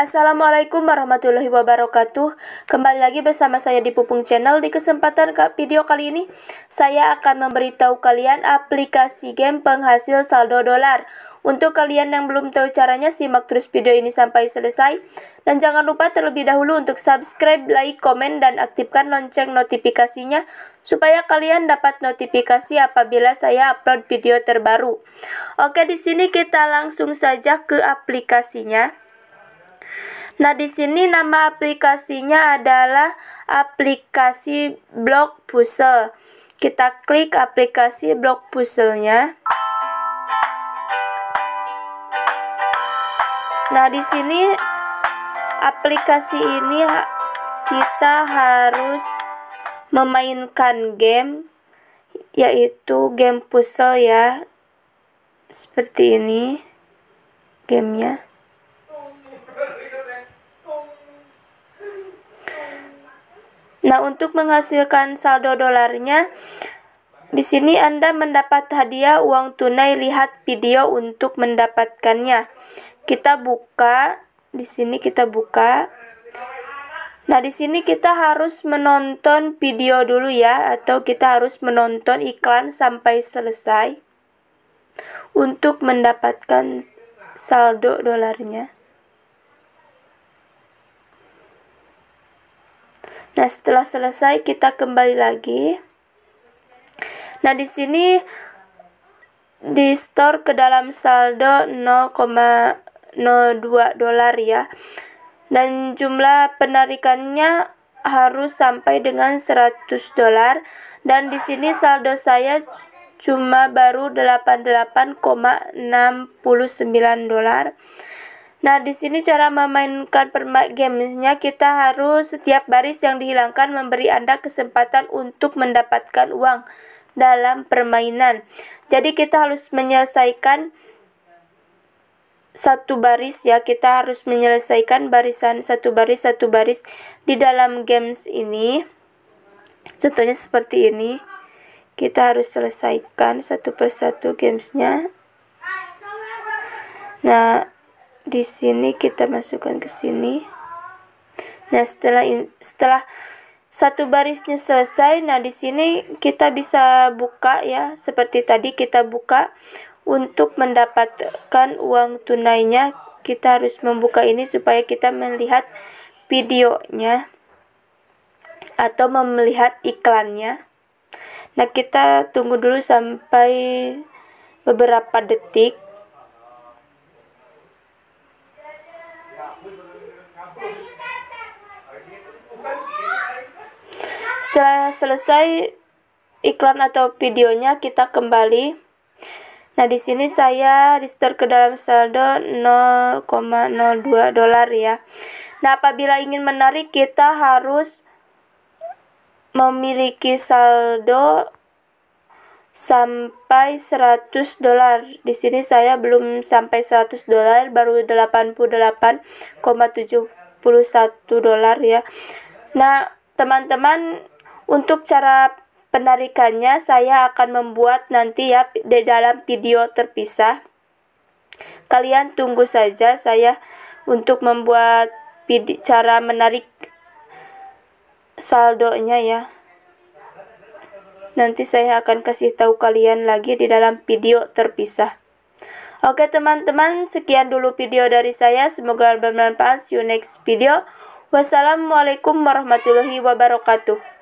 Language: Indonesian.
Assalamualaikum warahmatullahi wabarakatuh Kembali lagi bersama saya di Pupung Channel Di kesempatan video kali ini Saya akan memberitahu kalian aplikasi game penghasil saldo dolar Untuk kalian yang belum tahu caranya Simak terus video ini sampai selesai Dan jangan lupa terlebih dahulu untuk subscribe, like, komen, dan aktifkan lonceng notifikasinya Supaya kalian dapat notifikasi apabila saya upload video terbaru Oke di sini kita langsung saja ke aplikasinya Nah, di sini nama aplikasinya adalah aplikasi blok puzzle. Kita klik aplikasi blok puzzle-nya. Nah, di sini aplikasi ini kita harus memainkan game yaitu game puzzle ya. Seperti ini gamenya Nah, untuk menghasilkan saldo dolarnya, di sini Anda mendapat hadiah uang tunai. Lihat video untuk mendapatkannya. Kita buka, di sini kita buka. Nah, di sini kita harus menonton video dulu ya atau kita harus menonton iklan sampai selesai untuk mendapatkan saldo dolarnya. Nah, setelah selesai kita kembali lagi. Nah, di sini di store ke dalam saldo 0,02 dolar ya. Dan jumlah penarikannya harus sampai dengan 100 dolar dan di sini saldo saya cuma baru 88,69 dolar. Nah, di sini cara memainkan permak gamenya kita harus setiap baris yang dihilangkan memberi Anda kesempatan untuk mendapatkan uang dalam permainan. Jadi kita harus menyelesaikan satu baris ya, kita harus menyelesaikan barisan satu baris satu baris di dalam games ini. Contohnya seperti ini. Kita harus selesaikan satu persatu gamesnya. Nah, di sini kita masukkan ke sini nah setelah setelah satu barisnya selesai nah di sini kita bisa buka ya seperti tadi kita buka untuk mendapatkan uang tunainya kita harus membuka ini supaya kita melihat videonya atau melihat iklannya nah kita tunggu dulu sampai beberapa detik Setelah selesai iklan atau videonya, kita kembali. Nah, di sini saya restore ke dalam saldo 0,02 dolar ya. Nah, apabila ingin menarik, kita harus memiliki saldo sampai 100 dolar. Di sini saya belum sampai 100 dolar, baru 88,71 dolar ya. Nah, teman-teman untuk cara penarikannya saya akan membuat nanti ya di dalam video terpisah. Kalian tunggu saja saya untuk membuat cara menarik saldonya ya. Nanti saya akan kasih tahu kalian lagi di dalam video terpisah. Oke teman-teman, sekian dulu video dari saya. Semoga bermanfaat. See you next video. Wassalamualaikum warahmatullahi wabarakatuh.